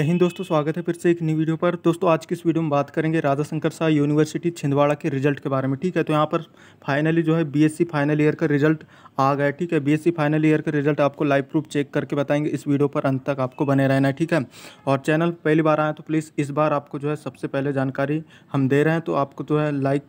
यहीं दोस्तों स्वागत है फिर से एक नई वीडियो पर दोस्तों आज की इस वीडियो में बात करेंगे राजा शंकर शाह यूनिवर्सिटी छिंदवाड़ा के रिजल्ट के बारे में ठीक है तो यहाँ पर फाइनली जो है बीएससी फाइनल ईयर का रिजल्ट आ गया ठीक है बीएससी फाइनल ईयर का रिजल्ट आपको लाइव प्रूफ चेक करके बताएंगे इस वीडियो पर अंत तक आपको बने रहना है ठीक है और चैनल पहली बार आए तो प्लीज़ इस बार आपको जो है सबसे पहले जानकारी हम दे रहे हैं तो आपको जो है लाइक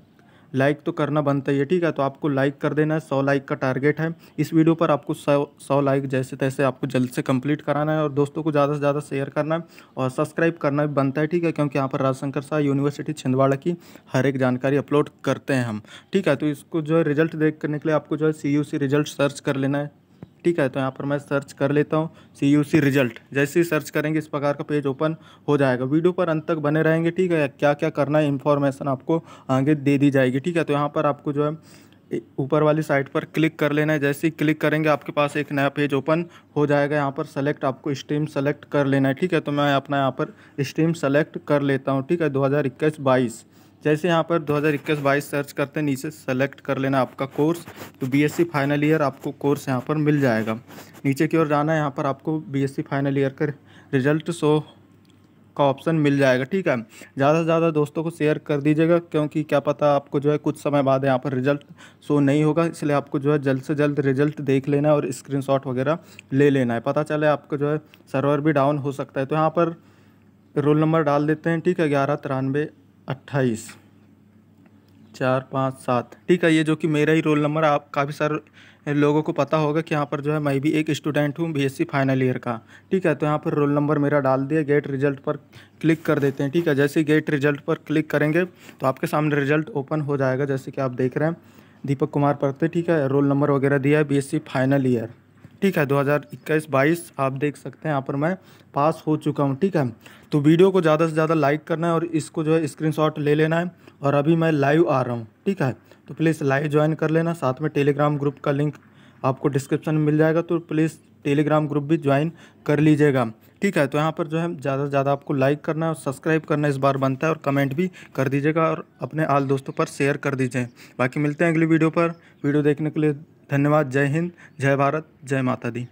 लाइक तो करना बनता ही है ठीक है तो आपको लाइक कर देना है सौ लाइक का टारगेट है इस वीडियो पर आपको सौ सौ लाइक जैसे तैसे आपको जल्द से कंप्लीट कराना है और दोस्तों को ज़्यादा से ज़्यादा शेयर करना है और सब्सक्राइब करना भी बनता है ठीक है क्योंकि यहाँ पर राजशंकर शाह यूनिवर्सिटी छिंदवाड़ा की हर एक जानकारी अपलोड करते हैं हम ठीक है तो इसको जो है रिजल्ट देख करने के लिए आपको जो है सी रिजल्ट सर्च कर लेना है ठीक है तो यहाँ पर मैं सर्च कर लेता हूँ सी यू सी रिजल्ट जैसे ही सर्च करेंगे इस प्रकार का पेज ओपन हो जाएगा वीडियो पर अंत तक बने रहेंगे ठीक है क्या क्या करना है इन्फॉर्मेशन आपको आगे दे दी जाएगी ठीक है तो यहाँ पर आपको जो है ऊपर वाली साइट पर क्लिक कर लेना है जैसे ही क्लिक करेंगे आपके पास एक नया पेज ओपन हो जाएगा यहाँ पर सेलेक्ट आपको स्ट्रीम सेलेक्ट कर लेना है ठीक है तो मैं अपना यहाँ पर स्ट्रीम सेलेक्ट कर लेता हूँ ठीक है दो हज़ार जैसे यहाँ पर 2021 बाईस सर्च करते हैं नीचे सेलेक्ट कर लेना आपका कोर्स तो बीएससी फाइनल ईयर आपको कोर्स यहाँ पर मिल जाएगा नीचे की ओर जाना है यहाँ पर आपको बीएससी फाइनल ईयर का रिजल्ट शो का ऑप्शन मिल जाएगा ठीक है ज़्यादा से ज़्यादा दोस्तों को शेयर कर दीजिएगा क्योंकि क्या पता आपको जो है कुछ समय बाद यहाँ पर रिजल्ट शो नहीं होगा इसलिए आपको जो है जल्द से जल्द रिजल्ट देख लेना है और शॉट वगैरह ले लेना है पता चले आपको जो है सर्वर भी डाउन हो सकता है तो यहाँ पर रोल नंबर डाल देते हैं ठीक है ग्यारह तिरानवे अट्ठाईस चार पाँच सात ठीक है ये जो कि मेरा ही रोल नंबर आप काफ़ी सारे लोगों को पता होगा कि यहाँ पर जो है मैं भी एक स्टूडेंट हूँ बीएससी फाइनल ईयर का ठीक है तो यहाँ पर रोल नंबर मेरा डाल दिया गेट रिजल्ट पर क्लिक कर देते हैं ठीक है जैसे गेट रिजल्ट पर क्लिक करेंगे तो आपके सामने रिजल्ट ओपन हो जाएगा जैसे कि आप देख रहे हैं दीपक कुमार पढ़ते ठीक है रोल नंबर वगैरह दिया है बी फाइनल ईयर ठीक है 2021-22 आप देख सकते हैं यहाँ पर मैं पास हो चुका हूँ ठीक है तो वीडियो को ज़्यादा से ज़्यादा लाइक करना है और इसको जो है स्क्रीनशॉट ले लेना है और अभी मैं लाइव आ रहा हूँ ठीक है तो प्लीज़ लाइव ज्वाइन कर लेना साथ में टेलीग्राम ग्रुप का लिंक आपको डिस्क्रिप्शन में मिल जाएगा तो प्लीज़ टेलीग्राम ग्रुप भी ज्वाइन कर लीजिएगा ठीक है तो यहाँ पर जो है ज़्यादा से ज़्यादा आपको लाइक करना है और सब्सक्राइब करना इस बार बनता है और कमेंट भी कर दीजिएगा और अपने आल दोस्तों पर शेयर कर दीजिए बाकी मिलते हैं अगली वीडियो पर वीडियो देखने के लिए धन्यवाद जय हिंद जय भारत जय माता दी